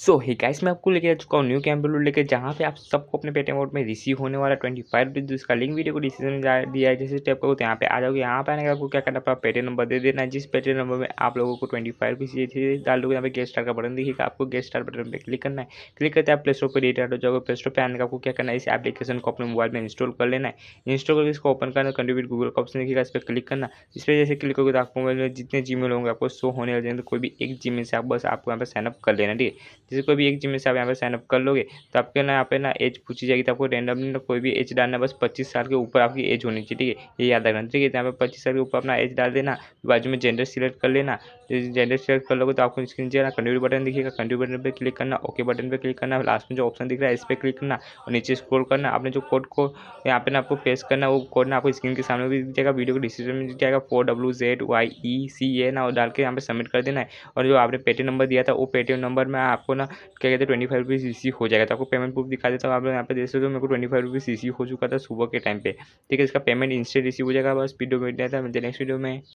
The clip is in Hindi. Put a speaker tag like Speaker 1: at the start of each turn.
Speaker 1: सो ही गाइस मैं आपको लेके आ चुका हूँ न्यू कैंपेलूड लेकर जहाँ पे आप सबको अपने पेटीएम अकाउंट में रिसीव होने वाला ट्वेंटी फाइव रुपीज उसका लिंक वीडियो को डिसीजन में दिया है जैसे टाइप करो तो यहाँ पे आ जाओगे यहाँ पे आने का आपको क्या करना पड़ा पेटीएम नंबर दे देना है जिस पेटीएम नंबर में आप लोगों को ट्वेंटी फाइव रुपीज डाल दोगे यहाँ पे गेस्ट स्टार का बटन दिखेगा आपको गेस्ट स्टार बटन पर क्लिक करना है क्लिक करते आप प्ले स्टोर पर रिटार्ट हो जाओगे प्ले स्टोर पर आने का आपको क्या करना है इस एप्लीकेशन को अपने मोबाइल में इंस्टॉल कर लेना है इंस्टॉल करके इसको ओपन करना कंट्रीब्यूट गूगल का ऑप्शन दिखेगा इस पर क्लिक करना इस पर जैसे क्लिक करोगे तो आपको जितने जी होंगे आपको शो होने वाले तो कोई भी एक जी से आप बस आपको यहाँ पर साइनअप कर लेना ठीक है जैसे कोई भी एक जिम में से आप यहाँ पर साइनअप कर लोगे तो आपके ना यहाँ पे ना एज पूछी जाएगी तो आपको रैंडमली कोई भी एज डालना बस पच्चीस साल के ऊपर आपकी एज होनी चाहिए ठीक है ये याद रखना ठीक है यहाँ पर पच्चीस साल के ऊपर अपना एज डाल देना बाजू में जेंडर सिलेक्ट कर लेना जेंडर सिलेक्ट कर लोगे तो आपको इसके नीचे ना कंट्रीब्यू बटन दिखेगा कंट्री बटन पर क्लिक करना ओके बटन पर क्लिक करना लास्ट में जो ऑप्शन दिख रहा है इस पर क्लिक करना और नीचे स्क्रोल करना आपने जो कोड को यहाँ पे ना आपको फेस करना वो कोड ना आपको स्क्रीन के सामने भी दिख जाएगा वीडियो को डिस्क्रिप्शन में दिख जाएगा four W Z Y E C A ना और डाल के यहाँ पे सबमिट कर देना है और जो आपने पेटीएम नंबर दिया था वो पेटीएम नंबर में आपको अपना क्या कहते हैं ट्वेंटी फाइव रुपीज़ सी हो जाएगा तो आपको पेमेंट प्रूफ दिखा देता हूँ आप लोग यहाँ पे देख सकते हो मेरे को ट्वेंटी फाइव रुपीज़ रिसीव हो चुका था सुबह के टाइम पे ठीक है इसका पेमेंट इंस्टेंट रिसीव हो जाएगा बस वीडियो में जाता है मिलते नेक्स्ट वीडियो में